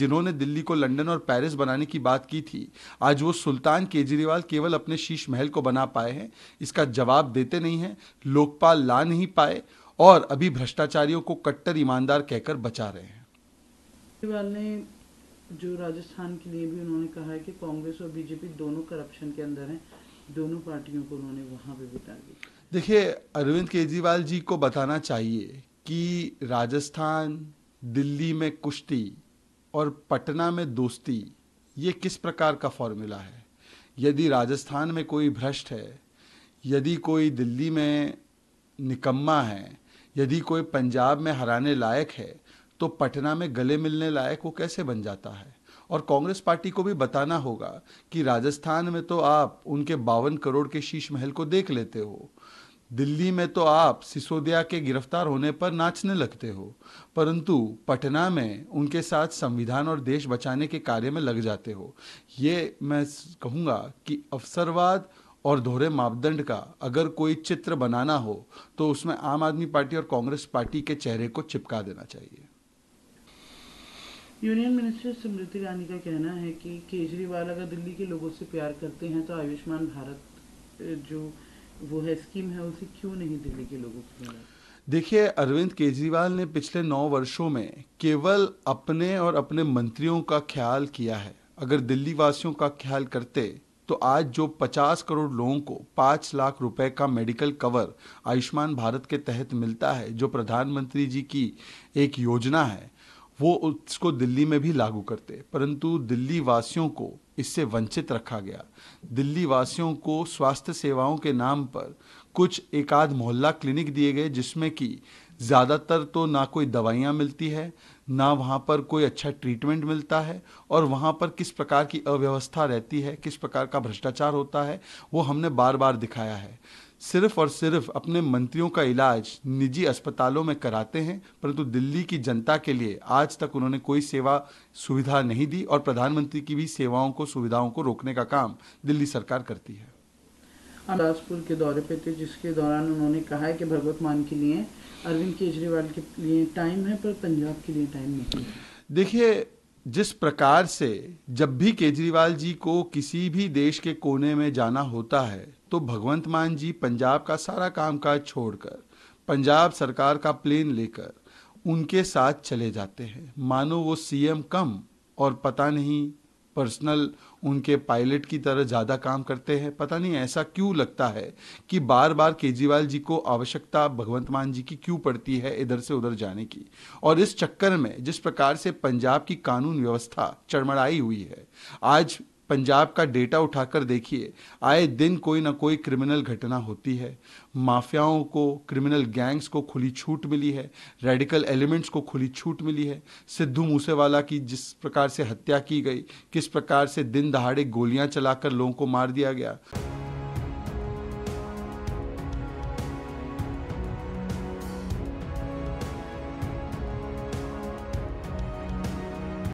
जिन्होंने दिल्ली को लंदन और पेरिस बनाने की बात की थी आज वो सुल्तान केजरीवाल केवल अपने शीश महल को बना पाए हैं इसका जवाब देते नहीं हैं लोकपाल ला नहीं पाए और अभी भ्रष्टाचारियों को कट्टर ईमानदार कहकर बचा रहे हैं केजरीवाल ने जो राजस्थान के लिए भी उन्होंने कहा है कि कांग्रेस और बीजेपी दोनों करप्शन के अंदर हैं दोनों पार्टियों को उन्होंने वहां पे बिता दिया देखिए अरविंद केजरीवाल जी को बताना चाहिए कि राजस्थान दिल्ली में कुश्ती और पटना में दोस्ती ये किस प्रकार का फॉर्मूला है यदि राजस्थान में कोई भ्रष्ट है यदि कोई दिल्ली में निकम्मा है यदि कोई पंजाब में हराने लायक है तो पटना में गले मिलने लायक वो कैसे बन जाता है और कांग्रेस पार्टी को भी बताना होगा कि राजस्थान में तो आप उनके बावन करोड़ के शीश महल को देख लेते हो दिल्ली में तो आप सिसोदिया के गिरफ्तार होने पर नाचने लगते हो परंतु पटना में उनके साथ संविधान और देश बचाने के कार्य में लग जाते हो ये मैं कहूँगा कि अवसरवाद और दोहरे मापदंड का अगर कोई चित्र बनाना हो तो उसमें आम आदमी पार्टी और कांग्रेस पार्टी के चेहरे को चिपका देना चाहिए यूनियन मिनिस्टर स्मृति ईरानी का कहना है कि केजरीवाल अगर दिल्ली के लोगों से प्यार करते हैं तो आयुष्मान भारत जो वो है स्कीम है उसे क्यों नहीं दिल्ली के लोगों को देखिए अरविंद केजरीवाल ने पिछले नौ वर्षों में केवल अपने और अपने मंत्रियों का ख्याल किया है अगर दिल्ली वासियों का ख्याल करते तो आज जो 50 करोड़ लोगों को 5 लाख रुपए का मेडिकल कवर आयुष्मान भारत के तहत मिलता है जो प्रधानमंत्री जी की एक योजना है वो उसको दिल्ली में भी लागू करते परंतु दिल्ली वासियों को इससे वंचित रखा गया दिल्ली वासियों को स्वास्थ्य सेवाओं के नाम पर कुछ एकाध मोहल्ला क्लिनिक दिए गए जिसमें कि ज़्यादातर तो ना कोई दवाइयाँ मिलती है ना वहाँ पर कोई अच्छा ट्रीटमेंट मिलता है और वहाँ पर किस प्रकार की अव्यवस्था रहती है किस प्रकार का भ्रष्टाचार होता है वो हमने बार बार दिखाया है सिर्फ और सिर्फ अपने मंत्रियों का इलाज निजी अस्पतालों में कराते हैं परंतु दिल्ली की जनता के लिए आज तक उन्होंने कोई सेवा सुविधा नहीं दी और प्रधानमंत्री की भी सेवाओं को सुविधाओं को रोकने का काम दिल्ली सरकार करती है दासपुर के दौरे पे थे जिसके दौरान उन्होंने कहा है कि भगवत मान के लिए अरविंद केजरीवाल के लिए टाइम है पर पंजाब के लिए टाइम नहीं है देखिए जिस प्रकार से जब भी केजरीवाल जी को किसी भी देश के कोने में जाना होता है तो भगवंत मान जी पंजाब का सारा कामकाज छोड़कर पंजाब सरकार का प्लेन लेकर उनके साथ चले जाते हैं मानो वो सीएम कम और पता नहीं पर्सनल उनके पायलट की तरह ज़्यादा काम करते हैं पता नहीं ऐसा क्यों लगता है कि बार बार केजरीवाल जी को आवश्यकता भगवंत मान जी की क्यों पड़ती है इधर से उधर जाने की और इस चक्कर में जिस प्रकार से पंजाब की कानून व्यवस्था चरमराई हुई है आज पंजाब का डेटा उठाकर देखिए आए दिन कोई ना कोई क्रिमिनल घटना होती है माफियाओं को क्रिमिनल गैंग्स को खुली छूट मिली है रेडिकल एलिमेंट्स को खुली छूट मिली है सिद्धू मूसेवाला की जिस प्रकार से हत्या की गई किस प्रकार से दिन दहाड़े गोलियां चलाकर लोगों को मार दिया गया